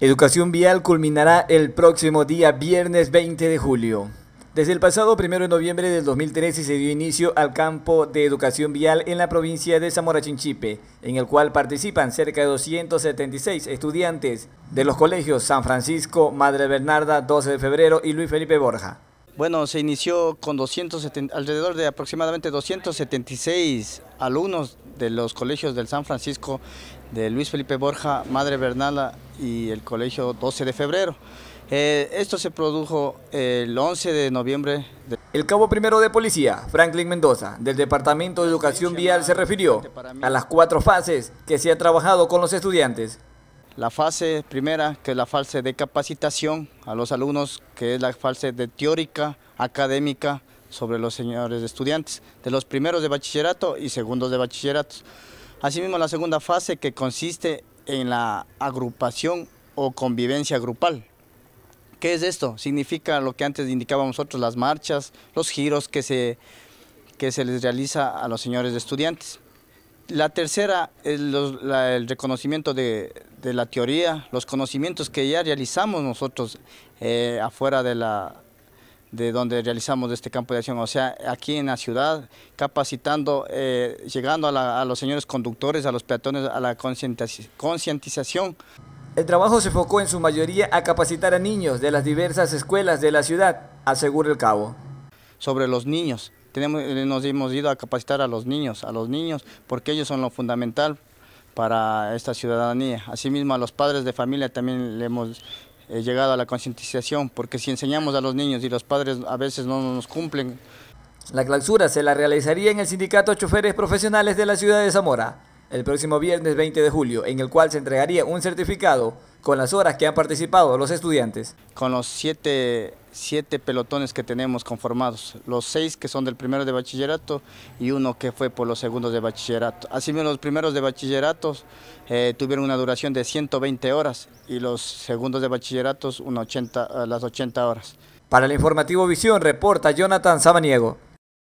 Educación vial culminará el próximo día, viernes 20 de julio. Desde el pasado 1 de noviembre del 2013 se dio inicio al campo de educación vial en la provincia de Zamora Chinchipe, en el cual participan cerca de 276 estudiantes de los colegios San Francisco, Madre Bernarda, 12 de febrero y Luis Felipe Borja. Bueno, se inició con 270, alrededor de aproximadamente 276 alumnos de los colegios del San Francisco, de Luis Felipe Borja, Madre Bernala y el colegio 12 de febrero. Eh, esto se produjo el 11 de noviembre. El cabo primero de policía, Franklin Mendoza, del Departamento de Educación Vial, se refirió a las cuatro fases que se ha trabajado con los estudiantes la fase primera, que es la fase de capacitación a los alumnos, que es la fase de teórica, académica, sobre los señores estudiantes, de los primeros de bachillerato y segundos de bachillerato. Asimismo, la segunda fase que consiste en la agrupación o convivencia grupal. ¿Qué es esto? Significa lo que antes indicábamos nosotros, las marchas, los giros que se, que se les realiza a los señores estudiantes. La tercera es el reconocimiento de, de la teoría, los conocimientos que ya realizamos nosotros eh, afuera de la de donde realizamos este campo de acción, o sea, aquí en la ciudad, capacitando, eh, llegando a, los señores conductores, a los peatones, a la concientización. El trabajo se focó en su mayoría a capacitar a niños de las diversas escuelas de la ciudad, asegura el cabo. Sobre los niños, tenemos, eh, nos hemos ido a capacitar a los niños, a los niños, porque ellos son lo fundamental para esta ciudadanía. Asimismo, a los padres de familia también le hemos eh, llegado a la concientización, porque si enseñamos a los niños y los padres a veces no nos cumplen. La clausura se la realizaría en el Sindicato Choferes Profesionales de la ciudad de Zamora el próximo viernes 20 de julio, en el cual se entregaría un certificado con las horas que han participado los estudiantes? Con los siete, pelotones que tenemos conformados, los seis que son del primero de bachillerato y uno que fue por los segundos de bachillerato. Asimismo, los primeros de bachillerato eh, tuvieron una duración de 120 horas y los segundos de bachillerato 80, eh, las 80 horas. Para el informativo Visión reporta Jonathan Sabaniego.